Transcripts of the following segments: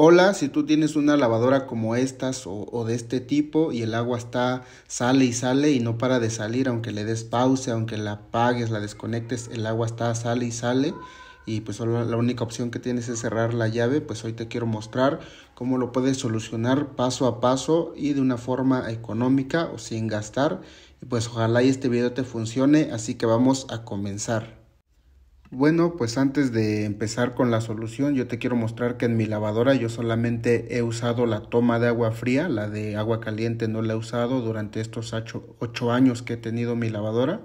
Hola, si tú tienes una lavadora como estas o, de este tipo y el agua está, sale y sale y no para de salir, aunque le des pausa, aunque la apagues, la desconectes, el agua está, sale y sale y pues solo la única opción que tienes es cerrar la llave, pues hoy te quiero mostrar cómo lo puedes solucionar paso a paso y de una forma económica o sin gastar y pues ojalá y este video te funcione, así que vamos a comenzar. Bueno, pues antes de empezar con la solución, yo te quiero mostrar que en mi lavadora yo solamente he usado la toma de agua fría, la de agua caliente no la he usado durante estos 8 años que he tenido mi lavadora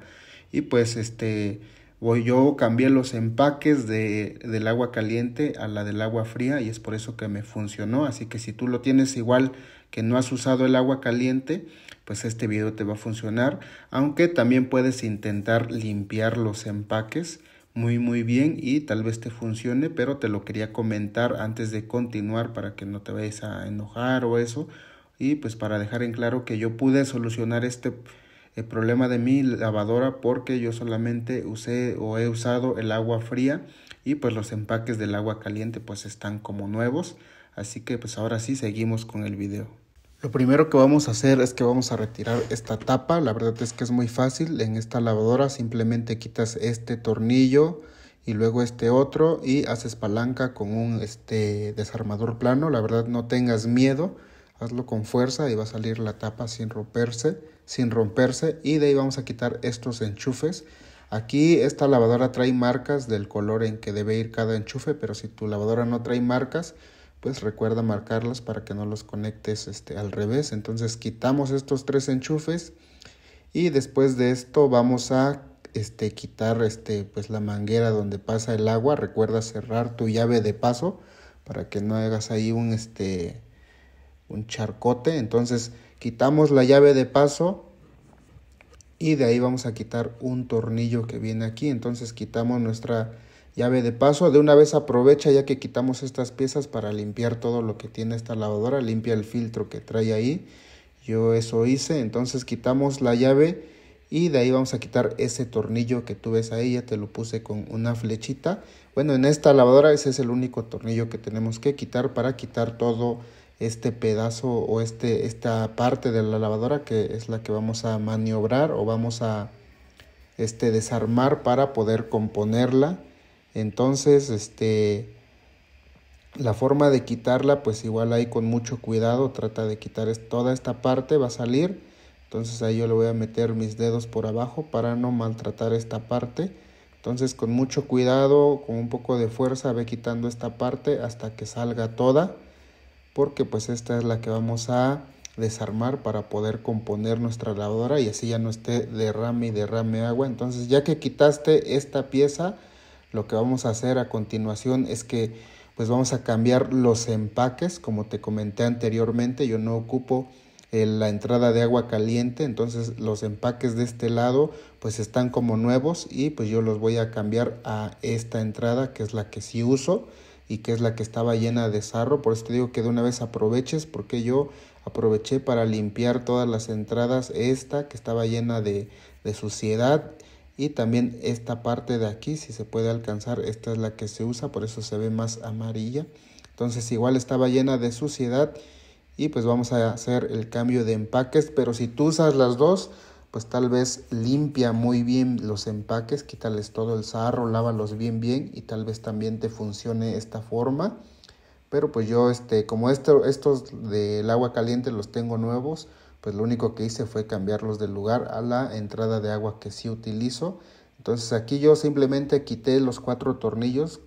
y pues este voy yo cambié los empaques de, del agua caliente a la del agua fría y es por eso que me funcionó. Así que si tú lo tienes igual que no has usado el agua caliente, pues este video te va a funcionar. Aunque también puedes intentar limpiar los empaques muy muy bien y tal vez te funcione, pero te lo quería comentar antes de continuar para que no te vayas a enojar o eso y pues para dejar en claro que yo pude solucionar este eh, problema de mi lavadora porque yo solamente usé o he usado el agua fría y pues los empaques del agua caliente pues están como nuevos así que pues ahora sí seguimos con el video lo primero que vamos a hacer es que vamos a retirar esta tapa, la verdad es que es muy fácil, en esta lavadora simplemente quitas este tornillo y luego este otro y haces palanca con un este, desarmador plano, la verdad no tengas miedo, hazlo con fuerza y va a salir la tapa sin romperse, sin romperse y de ahí vamos a quitar estos enchufes. Aquí esta lavadora trae marcas del color en que debe ir cada enchufe, pero si tu lavadora no trae marcas, pues recuerda marcarlos para que no los conectes este, al revés. Entonces quitamos estos tres enchufes y después de esto vamos a este, quitar este, pues la manguera donde pasa el agua. Recuerda cerrar tu llave de paso para que no hagas ahí un, este, un charcote. Entonces quitamos la llave de paso y de ahí vamos a quitar un tornillo que viene aquí. Entonces quitamos nuestra llave de paso, de una vez aprovecha ya que quitamos estas piezas para limpiar todo lo que tiene esta lavadora, limpia el filtro que trae ahí. Yo eso hice, entonces quitamos la llave y de ahí vamos a quitar ese tornillo que tú ves ahí, ya te lo puse con una flechita. Bueno, en esta lavadora ese es el único tornillo que tenemos que quitar para quitar todo este pedazo o este, esta parte de la lavadora que es la que vamos a maniobrar o vamos a este, desarmar para poder componerla entonces, este, la forma de quitarla, pues igual ahí con mucho cuidado, trata de quitar toda esta parte, va a salir. Entonces ahí yo le voy a meter mis dedos por abajo para no maltratar esta parte. Entonces con mucho cuidado, con un poco de fuerza, ve quitando esta parte hasta que salga toda, porque pues esta es la que vamos a desarmar para poder componer nuestra lavadora y así ya no esté derrame y derrame agua. Entonces ya que quitaste esta pieza, lo que vamos a hacer a continuación es que pues vamos a cambiar los empaques, como te comenté anteriormente, yo no ocupo eh, la entrada de agua caliente, entonces los empaques de este lado pues están como nuevos y pues yo los voy a cambiar a esta entrada que es la que sí uso y que es la que estaba llena de sarro. Por eso te digo que de una vez aproveches, porque yo aproveché para limpiar todas las entradas esta que estaba llena de suciedad y también esta parte de aquí si se puede alcanzar esta es la que se usa por eso se ve más amarilla entonces igual estaba llena de suciedad y pues vamos a hacer el cambio de empaques pero si tú usas las dos pues tal vez limpia muy bien los empaques quítales todo el sarro lávalos bien bien y tal vez también te funcione esta forma pero pues yo este como estos del agua caliente los tengo nuevos pues lo único que hice fue cambiarlos del lugar a la entrada de agua que sí utilizo. Entonces aquí yo simplemente quité los cuatro tornillos.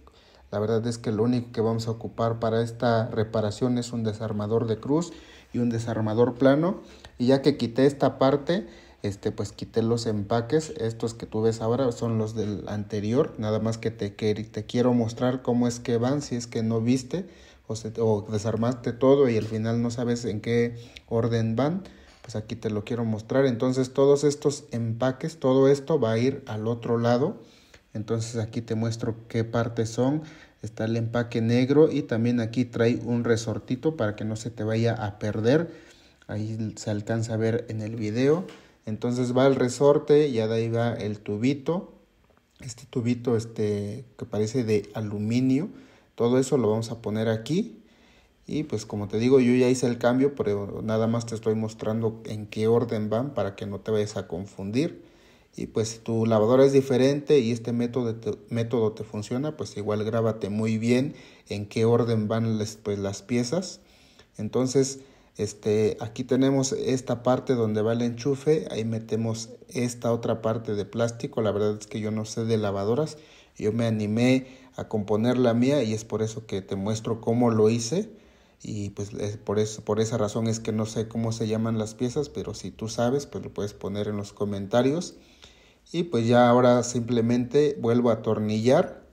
La verdad es que lo único que vamos a ocupar para esta reparación es un desarmador de cruz y un desarmador plano. Y ya que quité esta parte, este, pues quité los empaques. Estos que tú ves ahora son los del anterior. Nada más que te, te quiero mostrar cómo es que van, si es que no viste o desarmaste todo y al final no sabes en qué orden van pues aquí te lo quiero mostrar. Entonces todos estos empaques, todo esto va a ir al otro lado. Entonces aquí te muestro qué partes son. Está el empaque negro y también aquí trae un resortito para que no se te vaya a perder. Ahí se alcanza a ver en el video. Entonces va el resorte, y de ahí va el tubito. Este tubito este, que parece de aluminio. Todo eso lo vamos a poner aquí y pues como te digo, yo ya hice el cambio, pero nada más te estoy mostrando en qué orden van para que no te vayas a confundir. Y pues si tu lavadora es diferente y este método te, método te funciona, pues igual grábate muy bien en qué orden van las pues, piezas. Entonces, este, aquí tenemos esta parte donde va el enchufe, ahí metemos esta otra parte de plástico, la verdad es que yo no sé de lavadoras, yo me animé a componer la mía y es por eso que te muestro cómo lo hice y pues por, eso, por esa razón es que no sé cómo se llaman las piezas, pero si tú sabes, pues lo puedes poner en los comentarios. Y pues ya ahora simplemente vuelvo a atornillar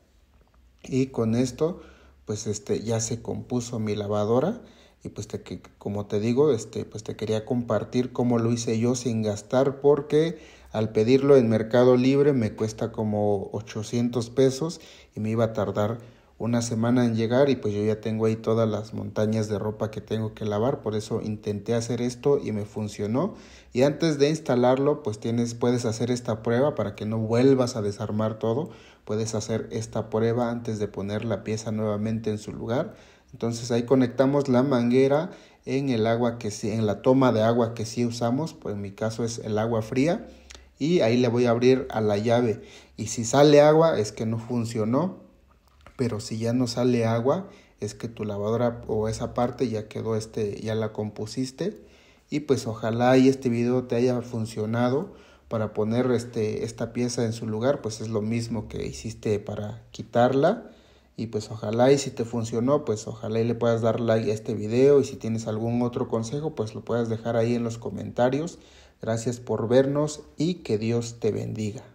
y con esto pues este ya se compuso mi lavadora y pues te, como te digo, este pues te quería compartir cómo lo hice yo sin gastar porque al pedirlo en Mercado Libre me cuesta como 800 pesos y me iba a tardar una semana en llegar y pues yo ya tengo ahí todas las montañas de ropa que tengo que lavar, por eso intenté hacer esto y me funcionó. Y antes de instalarlo, pues tienes puedes hacer esta prueba para que no vuelvas a desarmar todo, puedes hacer esta prueba antes de poner la pieza nuevamente en su lugar. Entonces ahí conectamos la manguera en el agua que sí, en la toma de agua que sí usamos, pues en mi caso es el agua fría y ahí le voy a abrir a la llave y si sale agua es que no funcionó pero si ya no sale agua, es que tu lavadora o esa parte ya quedó este, ya la compusiste. Y pues ojalá y este video te haya funcionado para poner este, esta pieza en su lugar, pues es lo mismo que hiciste para quitarla. Y pues ojalá y si te funcionó, pues ojalá y le puedas dar like a este video y si tienes algún otro consejo, pues lo puedas dejar ahí en los comentarios. Gracias por vernos y que Dios te bendiga.